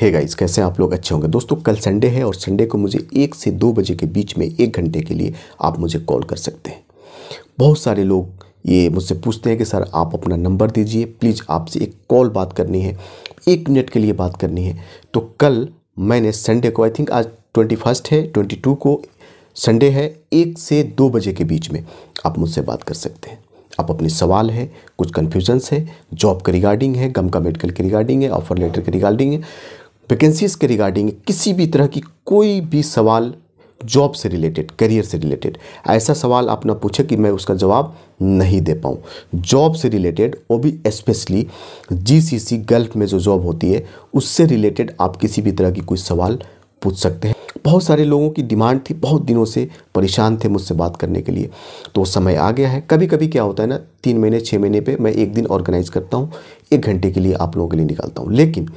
hey guys कैसे आप लोग अच्छे होंगे दोस्तों कल संडे है और संडे को मुझे एक से दो बजे के बीच में एक घंटे के लिए आप मुझे कॉल कर सकते हैं बहुत सारे लोग ये मुझसे पूछते हैं कि सर आप अपना नंबर दीजिए प्लीज़ आपसे एक कॉल बात करनी है एक मिनट के लिए बात करनी है तो कल मैंने संडे को आई थिंक आज ट्वेंटी फर्स्ट है ट्वेंटी टू को संडे है एक से दो बजे के बीच में आप मुझसे बात कर सकते हैं आप अपने सवाल है कुछ कन्फ्यूजन्स है जॉब के रिगार्डिंग है गम का मेडिकल के रिगार्डिंग है ऑफर लेटर के रिगार्डिंग है वैकेंसीज़ के रिगार्डिंग किसी भी तरह की कोई भी सवाल जॉब से रिलेटेड करियर से रिलेटेड ऐसा सवाल आप ना पूछे कि मैं उसका जवाब नहीं दे पाऊँ जॉब से रिलेटेड वो भी स्पेशली जीसीसी गल्फ में जो जॉब होती है उससे रिलेटेड आप किसी भी तरह की कोई सवाल पूछ सकते हैं बहुत सारे लोगों की डिमांड थी बहुत दिनों से परेशान थे मुझसे बात करने के लिए तो समय आ गया है कभी कभी क्या होता है ना तीन महीने छः महीने पर मैं एक दिन ऑर्गेनाइज करता हूँ एक घंटे के लिए आप लोगों के लिए निकालता हूँ लेकिन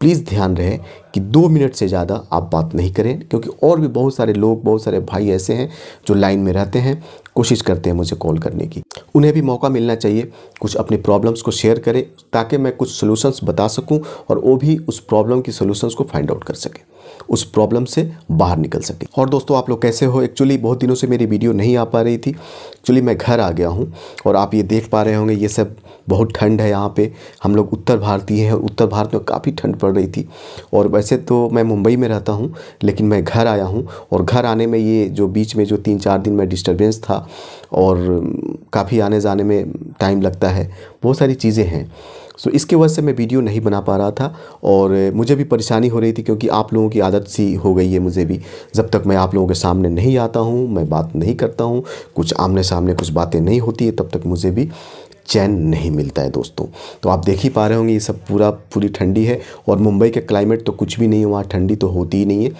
प्लीज़ ध्यान रहे कि दो मिनट से ज़्यादा आप बात नहीं करें क्योंकि और भी बहुत सारे लोग बहुत सारे भाई ऐसे हैं जो लाइन में रहते हैं कोशिश करते हैं मुझे कॉल करने की उन्हें भी मौका मिलना चाहिए कुछ अपनी प्रॉब्लम्स को शेयर करें ताकि मैं कुछ सोल्यूशंस बता सकूं और वो भी उस प्रॉब्लम की सोल्यूशंस को फाइंड आउट कर सकें उस प्रॉब्लम से बाहर निकल सके और दोस्तों आप लोग कैसे हो एक्चुअली बहुत दिनों से मेरी वीडियो नहीं आ पा रही थी एक्चुअली मैं घर आ गया हूँ और आप ये देख पा रहे होंगे ये सब बहुत ठंड है यहाँ पे हम लोग उत्तर भारतीय हैं और उत्तर भारत में काफ़ी ठंड पड़ रही थी और वैसे तो मैं मुंबई में रहता हूँ लेकिन मैं घर आया हूँ और घर आने में ये जो बीच में जो तीन चार दिन में डिस्टर्बेंस था और काफ़ी आने जाने में टाइम लगता है बहुत सारी चीज़ें हैं सो so, इसके वजह से मैं वीडियो नहीं बना पा रहा था और मुझे भी परेशानी हो रही थी क्योंकि आप लोगों की आदत सी हो गई है मुझे भी जब तक मैं आप लोगों के सामने नहीं आता हूँ मैं बात नहीं करता हूँ कुछ आमने सामने कुछ बातें नहीं होती है तब तक मुझे भी चैन नहीं मिलता है दोस्तों तो आप देख ही पा रहे होंगे ये सब पूरा पूरी ठंडी है और मुंबई का क्लाइमेट तो कुछ भी नहीं है वहाँ ठंडी तो होती ही नहीं है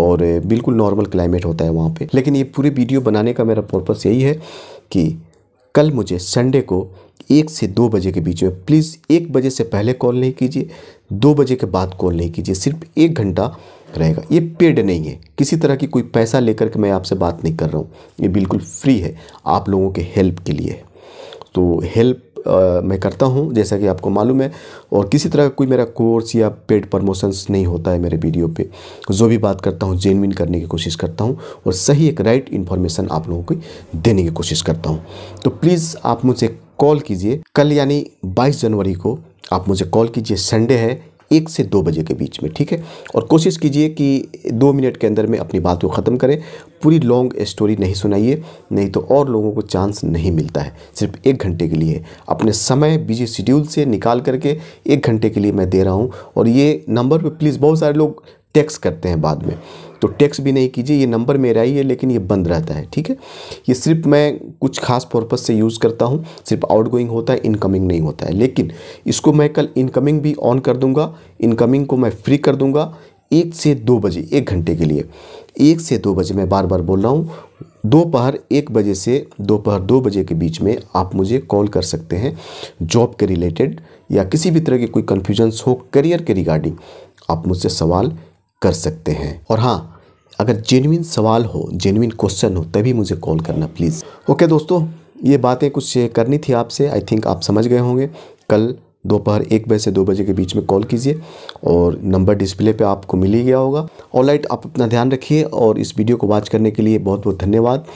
और बिल्कुल नॉर्मल क्लाइमेट होता है वहाँ पर लेकिन ये पूरी वीडियो बनाने का मेरा पर्पस यही है कि कल मुझे संडे को एक से दो बजे के बीच में प्लीज़ एक बजे से पहले कॉल नहीं कीजिए दो बजे के बाद कॉल नहीं कीजिए सिर्फ एक घंटा रहेगा ये पेड नहीं है किसी तरह की कोई पैसा लेकर के मैं आपसे बात नहीं कर रहा हूँ ये बिल्कुल फ्री है आप लोगों के हेल्प के लिए है तो हेल्प आ, मैं करता हूँ जैसा कि आपको मालूम है और किसी तरह का कोई मेरा कोर्स या पेड प्रमोशंस नहीं होता है मेरे वीडियो पे जो भी बात करता हूँ जेनविन करने की कोशिश करता हूँ और सही एक राइट इन्फॉर्मेशन आप लोगों को देने की कोशिश करता हूँ तो प्लीज़ आप मुझे कॉल कीजिए कल यानी 22 जनवरी को आप मुझे कॉल कीजिए संडे है एक से दो बजे के बीच में ठीक है और कोशिश कीजिए कि दो मिनट के अंदर में अपनी बात को ख़त्म करें पूरी लॉन्ग स्टोरी नहीं सुनाइए नहीं तो और लोगों को चांस नहीं मिलता है सिर्फ एक घंटे के लिए अपने समय बिजी शेड्यूल से निकाल करके एक घंटे के लिए मैं दे रहा हूँ और ये नंबर पे प्लीज़ बहुत सारे लोग टैक्स करते हैं बाद में तो टैक्स भी नहीं कीजिए ये नंबर मेरा ही है लेकिन ये बंद रहता है ठीक है ये सिर्फ मैं कुछ खास पर्पज़ से यूज़ करता हूँ सिर्फ आउटगोइंग होता है इनकमिंग नहीं होता है लेकिन इसको मैं कल इनकमिंग भी ऑन कर दूँगा इनकमिंग को मैं फ्री कर दूँगा एक से दो बजे एक घंटे के लिए एक से दो बजे मैं बार बार बोल रहा हूँ दोपहर एक बजे से दोपहर दो बजे के बीच में आप मुझे कॉल कर सकते हैं जॉब के रिलेटेड या किसी भी तरह के कोई कन्फ्यूजन्स हो करियर के रिगार्डिंग आप मुझसे सवाल कर सकते हैं और हाँ अगर जेनविन सवाल हो जेनविन क्वेश्चन हो तभी मुझे कॉल करना प्लीज़ ओके दोस्तों ये बातें कुछ करनी थी आपसे आई थिंक आप समझ गए होंगे कल दोपहर एक बजे से दो बजे के बीच में कॉल कीजिए और नंबर डिस्प्ले पे आपको मिल ही गया होगा और लाइट आप अपना ध्यान रखिए और इस वीडियो को वॉच करने के लिए बहुत बहुत धन्यवाद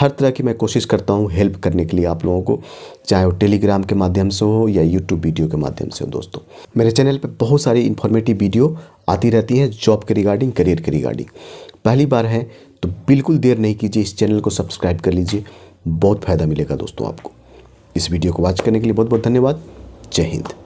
हर तरह की मैं कोशिश करता हूँ हेल्प करने के लिए आप लोगों को चाहे वो टेलीग्राम के माध्यम से हो या यूट्यूब वीडियो के माध्यम से हो दोस्तों मेरे चैनल पर बहुत सारी इन्फॉर्मेटिव वीडियो आती रहती हैं जॉब के रिगार्डिंग करियर के रिगार्डिंग पहली बार है तो बिल्कुल देर नहीं कीजिए इस चैनल को सब्सक्राइब कर लीजिए बहुत फ़ायदा मिलेगा दोस्तों आपको इस वीडियो को वॉच करने के लिए बहुत बहुत धन्यवाद जय हिंद